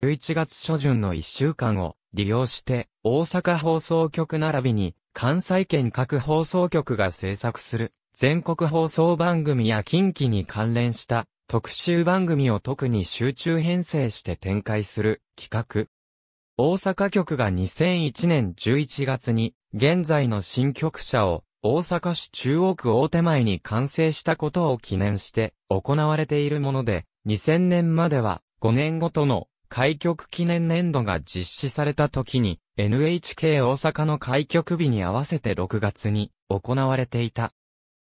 11月初旬の1週間を利用して、大阪放送局並びに、関西圏各放送局が制作する、全国放送番組や近畿に関連した特集番組を特に集中編成して展開する企画。大阪局が2001年11月に現在の新局舎を大阪市中央区大手前に完成したことを記念して行われているもので2000年までは5年ごとの開局記念年度が実施された時に、NHK 大阪の開局日に合わせて6月に行われていた。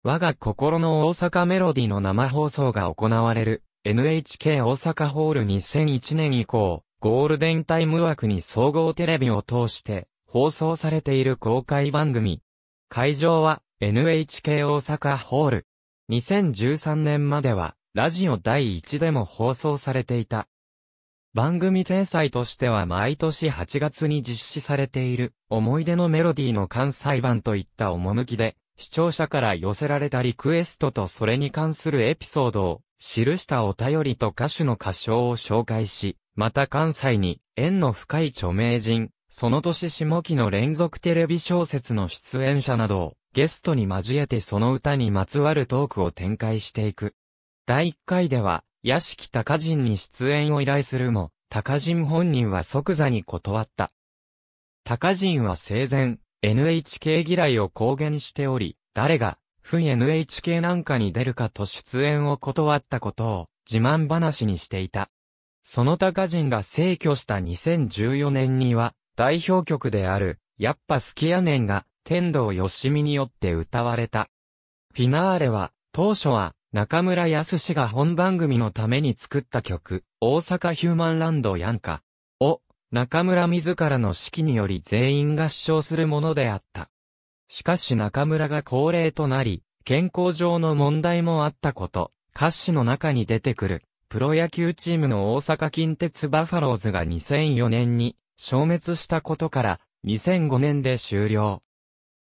我が心の大阪メロディの生放送が行われる NHK 大阪ホール2001年以降、ゴールデンタイム枠に総合テレビを通して放送されている公開番組。会場は NHK 大阪ホール。2013年まではラジオ第1でも放送されていた。番組天才としては毎年8月に実施されている、思い出のメロディーの関西版といった趣で、視聴者から寄せられたリクエストとそれに関するエピソードを、記したお便りと歌手の歌唱を紹介し、また関西に縁の深い著名人、その年下期の連続テレビ小説の出演者などをゲストに交えてその歌にまつわるトークを展開していく。第1回では、屋敷高人に出演を依頼するも、高人本人は即座に断った。高人は生前、NHK 嫌いを公言しており、誰が、ふん NHK なんかに出るかと出演を断ったことを自慢話にしていた。その高人が逝去した2014年には、代表曲である、やっぱ好きやねんが、天童よしみによって歌われた。フィナーレは、当初は、中村康氏が本番組のために作った曲、大阪ヒューマンランドやんか、を、中村自らの指揮により全員合唱するものであった。しかし中村が高齢となり、健康上の問題もあったこと、歌詞の中に出てくる、プロ野球チームの大阪近鉄バファローズが2004年に消滅したことから、2005年で終了。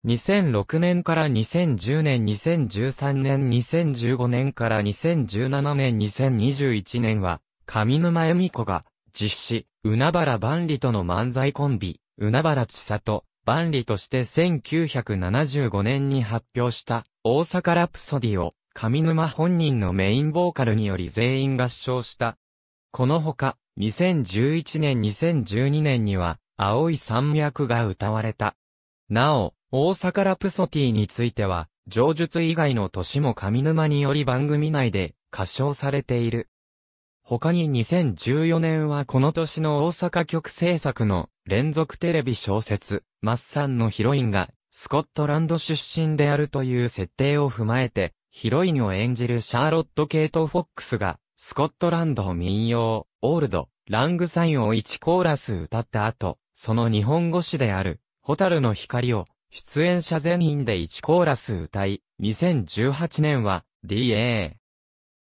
2006年から2010年、2013年、2015年から2017年、2021年は、上沼恵美子が、実施、海原万里との漫才コンビ、海原千里、万里として1975年に発表した、大阪ラプソディを、上沼本人のメインボーカルにより全員合唱した。このほか、2011年、2012年には、青い山脈が歌われた。なお、大阪ラプソティについては、上述以外の年も上沼により番組内で歌唱されている。他に2014年はこの年の大阪局制作の連続テレビ小説、マッサンのヒロインがスコットランド出身であるという設定を踏まえて、ヒロインを演じるシャーロット・ケイト・フォックスが、スコットランド民謡、オールド、ラングサインを1コーラス歌った後、その日本語詞である、ホタルの光を、出演者全員で1コーラス歌い、2018年は DA。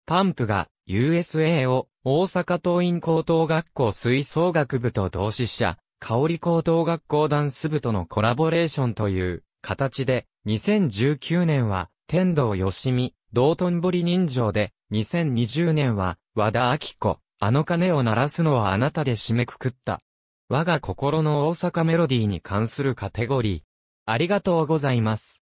パンプが USA を大阪桐蔭高等学校吹奏楽部と同志社、香里高等学校ダンス部とのコラボレーションという形で、2019年は天童よしみ、道頓堀人情で、2020年は和田明子、あの鐘を鳴らすのはあなたで締めくくった。我が心の大阪メロディーに関するカテゴリー。ありがとうございます。